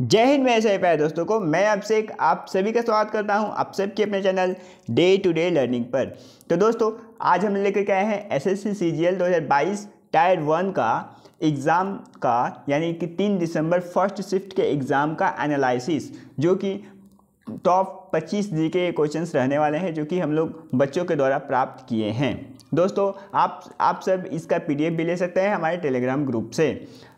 जय हिंद मैं सही पाया दोस्तों को मैं आपसे एक आप सभी का स्वागत करता हूं आप सबके अपने channel day to day learning पर तो दोस्तों आज हम लेकर के आए हैं S S C C G L दो हज़ार बाईस टायर वन का एग्ज़ाम का यानी कि तीन दिसंबर फर्स्ट शिफ्ट के एग्ज़ाम का एनालिसिस जो कि टॉप पच्चीस जी के क्वेश्चन रहने वाले हैं जो कि हम लोग बच्चों के द्वारा प्राप्त किए हैं दोस्तों आप आप सब इसका एफ भी ले सकते हैं हमारे टेलीग्राम ग्रुप से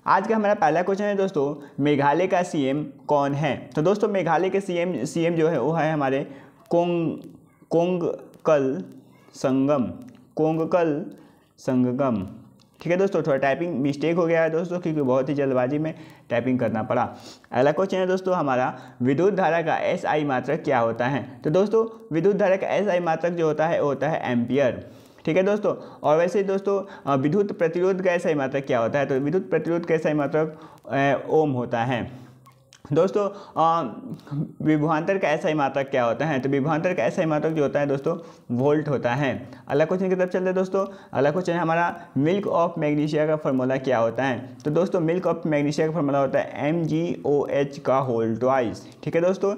आज का हमारा पहला क्वेश्चन है दोस्तों मेघालय का सीएम कौन है तो दोस्तों मेघालय के सीएम सीएम जो है वो है हमारे कोंग कोंगकल संगम कोंगकल संगम ठीक है दोस्तों थोड़ा टाइपिंग मिस्टेक हो गया है दोस्तों क्योंकि बहुत ही जल्दबाजी में टाइपिंग करना पड़ा अगला क्वेश्चन है दोस्तों हमारा विद्युत धारा का एस आई मात्रक क्या होता है तो दोस्तों विद्युत धारा का एस आई मात्रक जो होता है वो होता है एम्पियर ठीक है दोस्तों और वैसे ही दोस्तों विद्युत प्रतिरोध का ही मात्रक क्या होता है तो विद्युत प्रतिरोध का ही मात्रक ओम होता है दोस्तों विभवांतर का ऐसा ही मात्रक क्या होता है तो विभवांतर का ऐसा ही मात्रक जो होता है दोस्तों वोल्ट होता है अगला क्वेश्चन की तरफ चलते हैं दोस्तों अगला क्वेश्चन हमारा मिल्क ऑफ मैग्नीशिया का फॉर्मूला क्या होता है तो दोस्तों मिल्क ऑफ मैग्नीशिया का फॉर्मूला होता है एम जी ओ एच का होल ट्वाइस ठीक है दोस्तों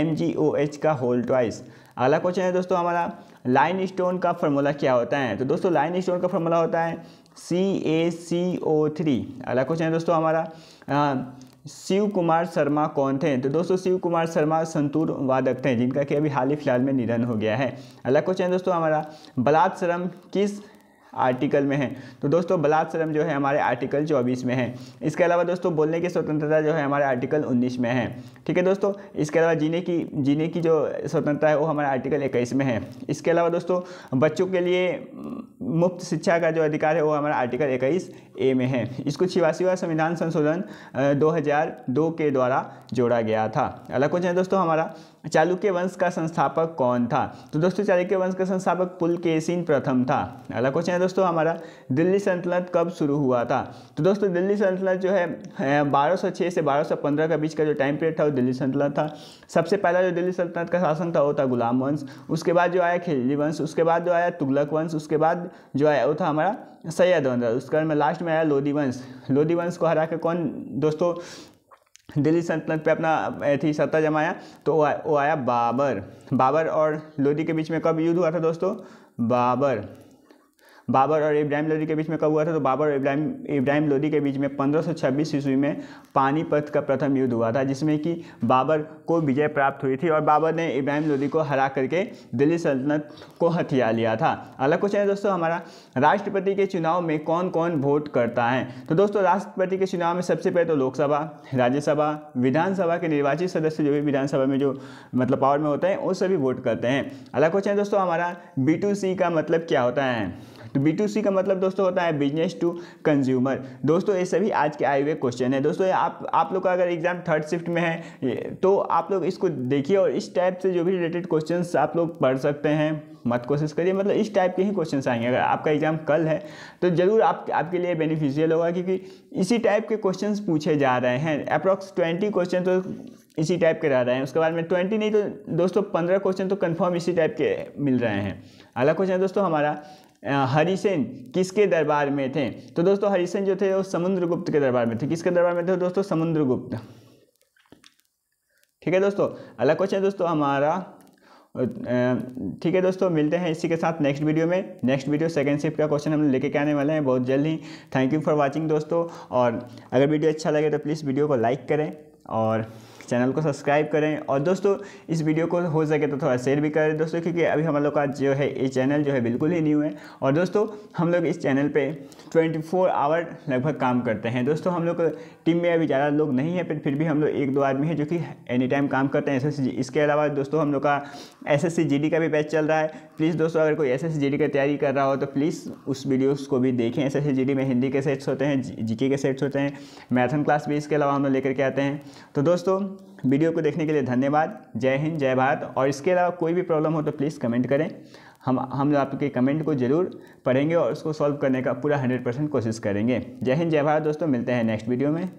एम जी ओ एच का होल ट्वाइस अगला क्वेश्चन है दोस्तों हमारा लाइन स्टोन का फॉर्मूला क्या होता है तो दोस्तों लाइन स्टोन का फॉर्मूला होता है सी ए सी ओ थ्री अगला क्वेश्चन है दोस्तों हमारा शिव कुमार शर्मा कौन थे तो दोस्तों शिव कुमार शर्मा संतूर वादक थे जिनका कि अभी हाल ही फिलहाल में निधन हो गया है अगला क्वेश्चन है दोस्तों हमारा बलात्म किस आर्टिकल में है तो दोस्तों बलात्सरम जो है हमारे आर्टिकल चौबीस में है इसके अलावा दोस्तों बोलने की स्वतंत्रता जो है हमारे आर्टिकल उन्नीस में है ठीक है दोस्तों इसके अलावा जीने की जीने की जो स्वतंत्रता है वो हमारे आर्टिकल इक्कीस में है इसके अलावा दोस्तों बच्चों के लिए मुफ्त शिक्षा का जो अधिकार है वो हमारा आर्टिकल इक्कीस ए में है इसको छियासीवा संविधान संशोधन 2002 के द्वारा जोड़ा गया था अलग क्वेश्चन है दोस्तों हमारा चालुक्य वंश का संस्थापक कौन था तो दोस्तों चालुक्य वंश का संस्थापक पुल पुलकेसिन प्रथम था अगला क्वेश्चन है दोस्तों हमारा दिल्ली सल्तनत कब शुरू हुआ था तो दोस्तों दिल्ली सल्तनत जो है 1206 से 1215 के बीच का जो टाइम पीरियड था वो दिल्ली सल्तनत था सबसे पहला जो दिल्ली सल्तनत का शासन था वो था गुलाम वंश उसके बाद जो आया खिलजी वंश उसके बाद जो आया तुगलक वंश उसके बाद जो आया वो था हमारा सैयद वंश उसके बाद में लास्ट में आया लोधी वंश लोधी वंश को हरा कर कौन दोस्तों दिल्ली सल्तनत पे अपना थी सत्ता जमाया तो वो, आया, वो आया बाबर बाबर और लोधी के बीच में कब युद्ध हुआ था दोस्तों बाबर बाबर और इब्राहिम लोदी के बीच में कब हुआ था तो बाबर और इब्राहिम इब्राहिम लोदी के बीच में 1526 ईस्वी में पानीपत का प्रथम युद्ध हुआ था जिसमें कि बाबर को विजय प्राप्त हुई थी और बाबर ने इब्राहिम लोदी को हरा करके दिल्ली सल्तनत को हथिया लिया था अगला क्वेश्चन है दोस्तों हमारा राष्ट्रपति के चुनाव में कौन कौन वोट करता है तो दोस्तों राष्ट्रपति के चुनाव में सबसे पहले तो लोकसभा राज्यसभा विधानसभा के निर्वाचित सदस्य जो भी विधानसभा में जो मतलब पावर में होते हैं वो सभी वोट करते हैं अगला क्वेश्चन है दोस्तों हमारा बी का मतलब क्या होता है तो बी टू सी का मतलब दोस्तों होता है बिजनेस टू कंज्यूमर दोस्तों ये सभी आज के आए हुए क्वेश्चन है दोस्तों आप आप लोग का अगर एग्जाम थर्ड शिफ्ट में है तो आप लोग इसको देखिए और इस टाइप से जो भी रिलेटेड क्वेश्चन आप लोग पढ़ सकते हैं मत कोशिश करिए मतलब इस टाइप के ही क्वेश्चन आएंगे अगर आपका एग्जाम कल है तो ज़रूर आप आपके लिए बेनिफिशियल होगा क्योंकि इसी टाइप के क्वेश्चन पूछे जा रहे हैं अप्रॉक्स ट्वेंटी क्वेश्चन तो इसी टाइप के रह रहे हैं उसके बाद में ट्वेंटी नहीं तो दोस्तों पंद्रह क्वेश्चन तो कन्फर्म इसी टाइप के मिल रहे हैं अगला क्वेश्चन दोस्तों हमारा हरिसेन किसके दरबार में थे तो दोस्तों हरिसेन जो थे वो समुद्रगुप्त के दरबार में थे किसके दरबार में थे दोस्तों समुद्रगुप्त ठीक है दोस्तों अगला क्वेश्चन दोस्तों हमारा ठीक है दोस्तों मिलते हैं इसी के साथ नेक्स्ट वीडियो में नेक्स्ट वीडियो सेकंड शिफ्ट का क्वेश्चन हम लेके के आने वाले हैं बहुत जल्द ही थैंक यू फॉर वाचिंग दोस्तों और अगर वीडियो अच्छा लगे तो प्लीज़ वीडियो को लाइक करें और चैनल को सब्सक्राइब करें और दोस्तों इस वीडियो को हो सके तो थोड़ा शेयर भी करें दोस्तों क्योंकि अभी हम लोग का जो है ये चैनल जो है बिल्कुल ही न्यू है और दोस्तों हम लोग इस चैनल पर ट्वेंटी फोर आवर लगभग काम करते हैं दोस्तों हम लोग टीम में अभी ज़्यादा लोग नहीं है फिर भी हम लोग एक दो आदमी हैं जो कि एनी टाइम काम करते हैं एस इसके अलावा दोस्तों हम लोग का एस एस का भी बैच चल रहा है प्लीज़ दोस्तों अगर कोई एस एस की तैयारी कर रहा हो तो प्लीज़ उस वीडियोज़ को भी देखें एस एस में हिंदी के सेट्स होते हैं जी के सेट्स होते हैं मैथन क्लास भी इसके अलावा हम लोग लेकर के आते हैं तो दोस्तों वीडियो को देखने के लिए धन्यवाद जय हिंद जय भारत और इसके अलावा कोई भी प्रॉब्लम हो तो प्लीज़ कमेंट करें हम हम आपके कमेंट को ज़रूर पढ़ेंगे और उसको सॉल्व करने का पूरा हंड्रेड परसेंट कोशिश करेंगे जय हिंद जय भारत दोस्तों मिलते हैं नेक्स्ट वीडियो में